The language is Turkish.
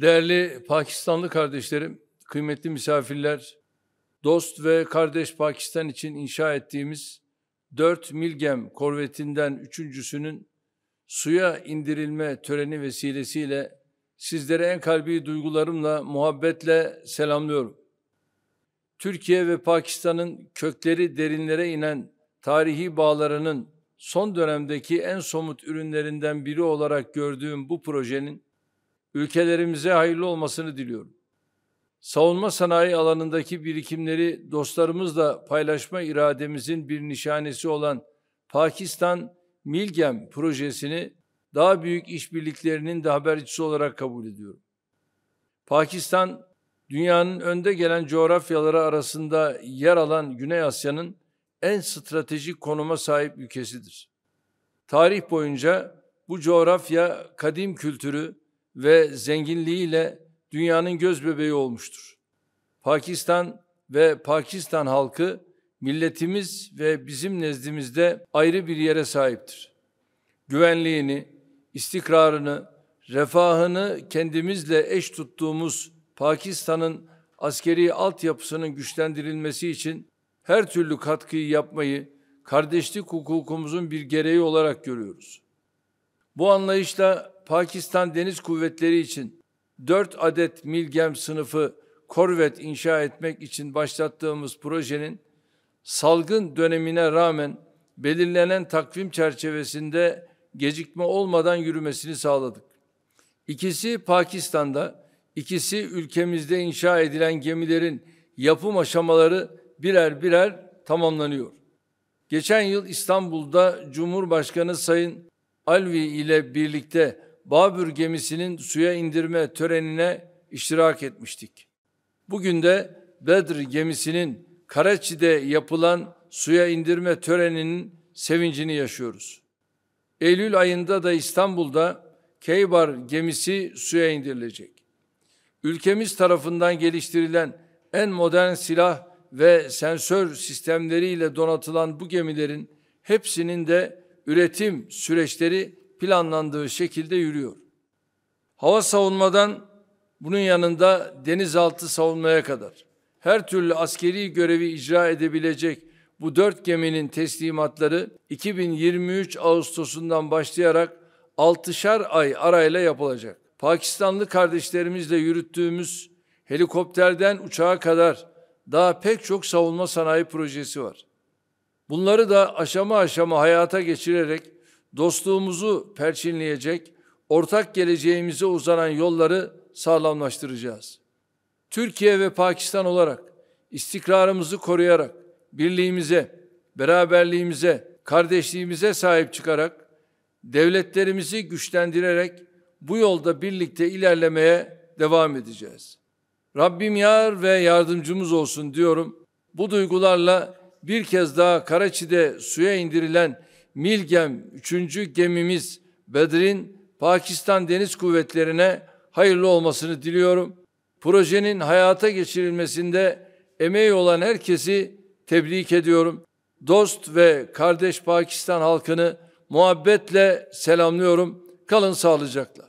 Değerli Pakistanlı kardeşlerim, kıymetli misafirler, dost ve kardeş Pakistan için inşa ettiğimiz 4 Milgem korvetinden üçüncüsünün suya indirilme töreni vesilesiyle sizlere en kalbi duygularımla, muhabbetle selamlıyorum. Türkiye ve Pakistan'ın kökleri derinlere inen tarihi bağlarının son dönemdeki en somut ürünlerinden biri olarak gördüğüm bu projenin ülkelerimize hayırlı olmasını diliyorum. Savunma sanayi alanındaki birikimleri dostlarımızla paylaşma irademizin bir nişanesi olan Pakistan Milgem projesini daha büyük işbirliklerinin de habercisi olarak kabul ediyorum. Pakistan, dünyanın önde gelen coğrafyaları arasında yer alan Güney Asya'nın en stratejik konuma sahip ülkesidir. Tarih boyunca bu coğrafya kadim kültürü, ve zenginliğiyle dünyanın göz bebeği olmuştur. Pakistan ve Pakistan halkı milletimiz ve bizim nezdimizde ayrı bir yere sahiptir. Güvenliğini, istikrarını, refahını kendimizle eş tuttuğumuz Pakistan'ın askeri altyapısının güçlendirilmesi için her türlü katkıyı yapmayı kardeşlik hukukumuzun bir gereği olarak görüyoruz. Bu anlayışla Pakistan Deniz Kuvvetleri için 4 adet Milgem sınıfı korvet inşa etmek için başlattığımız projenin salgın dönemine rağmen belirlenen takvim çerçevesinde gecikme olmadan yürümesini sağladık. İkisi Pakistan'da, ikisi ülkemizde inşa edilen gemilerin yapım aşamaları birer birer tamamlanıyor. Geçen yıl İstanbul'da Cumhurbaşkanı Sayın Alvi ile birlikte Babür gemisinin suya indirme törenine iştirak etmiştik. Bugün de Bedr gemisinin Karaçi'de yapılan suya indirme töreninin sevincini yaşıyoruz. Eylül ayında da İstanbul'da Keybar gemisi suya indirilecek. Ülkemiz tarafından geliştirilen en modern silah ve sensör sistemleriyle donatılan bu gemilerin hepsinin de üretim süreçleri planlandığı şekilde yürüyor. Hava savunmadan bunun yanında denizaltı savunmaya kadar her türlü askeri görevi icra edebilecek bu dört geminin teslimatları 2023 Ağustos'undan başlayarak 6'şar ay arayla yapılacak. Pakistanlı kardeşlerimizle yürüttüğümüz helikopterden uçağa kadar daha pek çok savunma sanayi projesi var. Bunları da aşama aşama hayata geçirerek dostluğumuzu perçinleyecek, ortak geleceğimize uzanan yolları sağlamlaştıracağız. Türkiye ve Pakistan olarak istikrarımızı koruyarak birliğimize, beraberliğimize, kardeşliğimize sahip çıkarak devletlerimizi güçlendirerek bu yolda birlikte ilerlemeye devam edeceğiz. Rabbim yar ve yardımcımız olsun diyorum. Bu duygularla bir kez daha Karaçi'de suya indirilen Milgem 3. gemimiz Bedir'in Pakistan Deniz Kuvvetleri'ne hayırlı olmasını diliyorum. Projenin hayata geçirilmesinde emeği olan herkesi tebrik ediyorum. Dost ve kardeş Pakistan halkını muhabbetle selamlıyorum. Kalın sağlıcakla.